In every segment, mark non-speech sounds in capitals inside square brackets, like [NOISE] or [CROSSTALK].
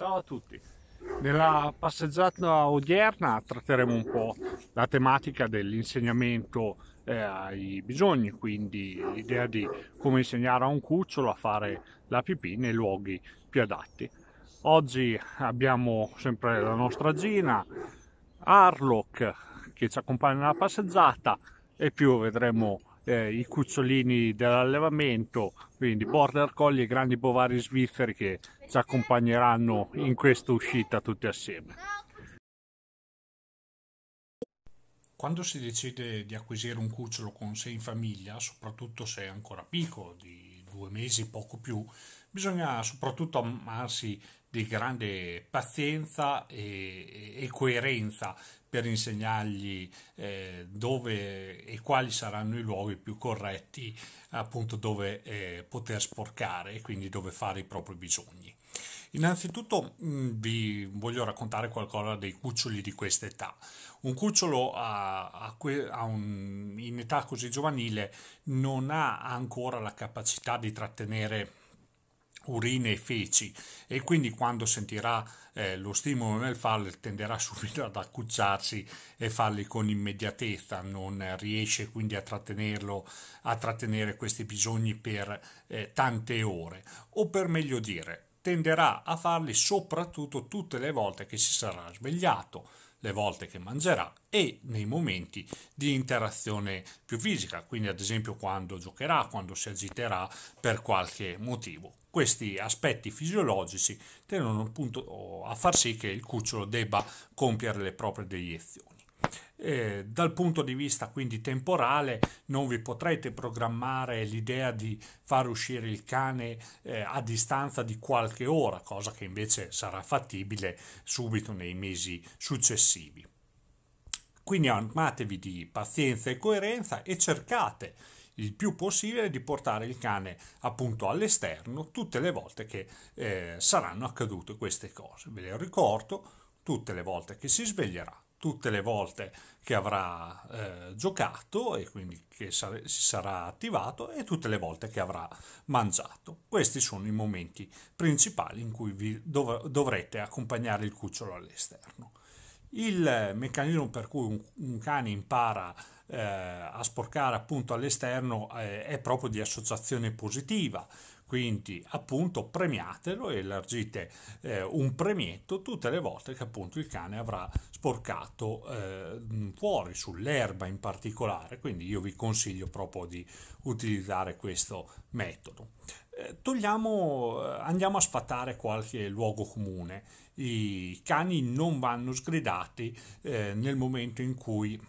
Ciao a tutti! Nella passeggiata odierna tratteremo un po' la tematica dell'insegnamento eh, ai bisogni, quindi l'idea di come insegnare a un cucciolo a fare la pipì nei luoghi più adatti. Oggi abbiamo sempre la nostra Gina, Harlock che ci accompagna nella passeggiata e più vedremo eh, i cucciolini dell'allevamento, quindi border collie e grandi bovari svizzeri che ci accompagneranno in questa uscita tutti assieme. Quando si decide di acquisire un cucciolo con sé in famiglia, soprattutto se è ancora piccolo, di due mesi, poco più, bisogna soprattutto amarsi di grande pazienza e, e coerenza per insegnargli eh, dove e quali saranno i luoghi più corretti appunto dove eh, poter sporcare e quindi dove fare i propri bisogni. Innanzitutto mh, mm, vi voglio raccontare qualcosa dei cuccioli di questa età. Un cucciolo a, a que, a un, in età così giovanile non ha ancora la capacità di trattenere urine e feci e quindi quando sentirà eh, lo stimolo nel fallo tenderà [LAUGHS] subito ad accucciarsi e farli con immediatezza, non riesce quindi a trattenerlo, a trattenere questi bisogni per eh, tante ore o per meglio dire tenderà a farli soprattutto tutte le volte che si sarà svegliato le volte che mangerà e nei momenti di interazione più fisica, quindi ad esempio quando giocherà, quando si agiterà per qualche motivo. Questi aspetti fisiologici tendono appunto a far sì che il cucciolo debba compiere le proprie deiezioni. Eh, dal punto di vista quindi temporale non vi potrete programmare l'idea di far uscire il cane eh, a distanza di qualche ora, cosa che invece sarà fattibile subito nei mesi successivi. Quindi armatevi di pazienza e coerenza e cercate il più possibile di portare il cane appunto all'esterno tutte le volte che eh, saranno accadute queste cose. Ve le ricordo tutte le volte che si sveglierà tutte le volte che avrà eh, giocato e quindi che sare- si sarà attivato e tutte le volte che avrà mangiato. Questi sono i momenti principali in cui vi dov- dovrete accompagnare il cucciolo all'esterno. Il meccanismo per cui un, un cane impara eh, a sporcare appunto all'esterno eh, è proprio di associazione positiva, quindi appunto premiatelo e elargite eh, un premietto tutte le volte che appunto il cane avrà sporcato eh, fuori sull'erba in particolare, quindi io vi consiglio proprio di utilizzare questo metodo. Eh, togliamo, eh, andiamo a sfatare qualche luogo comune. I cani non vanno sgridati eh, nel momento in cui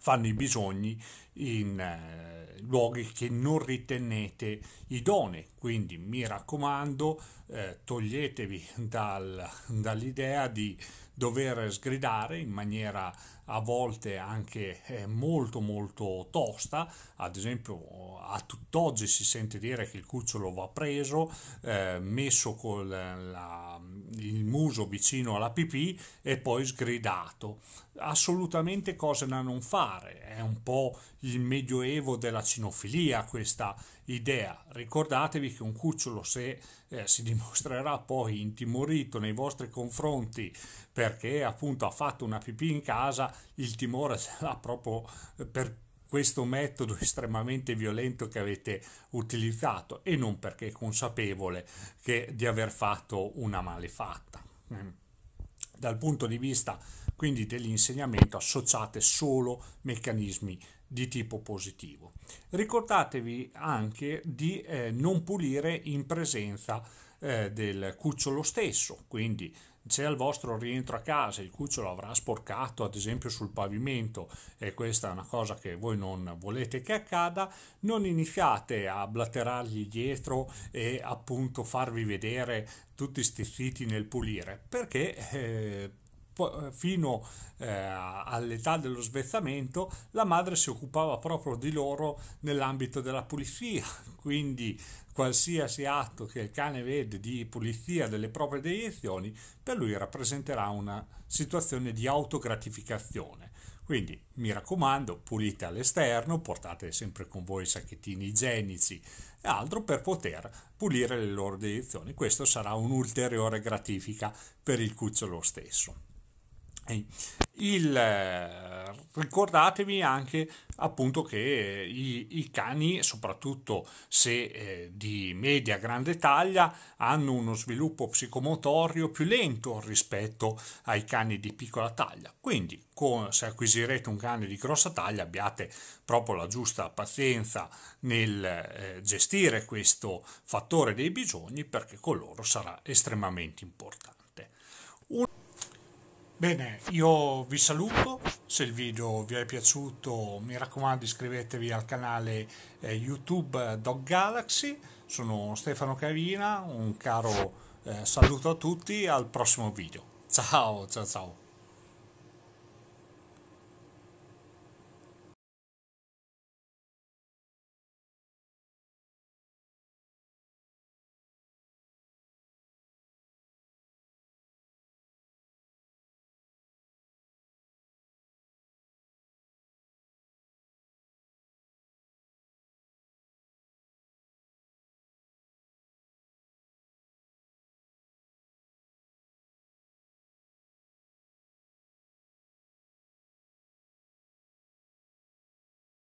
fanno i bisogni in eh, luoghi che non ritenete idonei. Quindi mi raccomando, eh, toglietevi dal, dall'idea di dover sgridare in maniera a volte anche eh, molto molto tosta, ad esempio a tutt'oggi si sente dire che il cucciolo va preso, eh, messo con il muso vicino alla pipì e poi sgridato. Assolutamente cose da non fare, è un po' il medioevo della cinofilia questa idea. Ricordatevi che un cucciolo, se eh, si dimostrerà poi intimorito nei vostri confronti perché appunto ha fatto una pipì in casa, il timore [LAUGHS] sarà proprio eh, per questo metodo estremamente violento che avete utilizzato e non perché è consapevole che, di aver fatto una malefatta. Mm. Dal punto di vista quindi dell'insegnamento associate solo meccanismi di tipo positivo. Ricordatevi anche di eh, non pulire in presenza eh, del cucciolo stesso, quindi se al vostro rientro a casa il cucciolo avrà sporcato ad esempio sul pavimento e questa è una cosa che voi non volete che accada, non iniziate a blatterargli dietro e appunto farvi vedere tutti stizziti nel pulire perché eh, eh, fino eh, all'età dello svezzamento la madre si occupava proprio di loro nell'ambito della pulizia, [LAUGHS] quindi qualsiasi atto che il cane vede di pulizia delle proprie deiezioni per lui rappresenterà una situazione di autogratificazione. Quindi mi raccomando, pulite all'esterno, portate sempre con voi sacchettini igienici e altro per poter pulire le loro deiezioni. Questo sarà un'ulteriore gratifica per il cucciolo stesso. Eh, il, eh, ricordatevi anche appunto che i, i cani, soprattutto se eh, di media grande taglia, hanno uno sviluppo psicomotorio più lento rispetto ai cani di piccola taglia. Quindi, con, se acquisirete un cane di grossa taglia, abbiate proprio la giusta pazienza nel eh, gestire questo fattore dei bisogni perché con loro sarà estremamente importante. Bene, io vi saluto, se il video vi è piaciuto mi raccomando iscrivetevi al canale eh, YouTube Dog Galaxy, sono Stefano Cavina, un caro eh, saluto a tutti, al prossimo video. Ciao, ciao, ciao.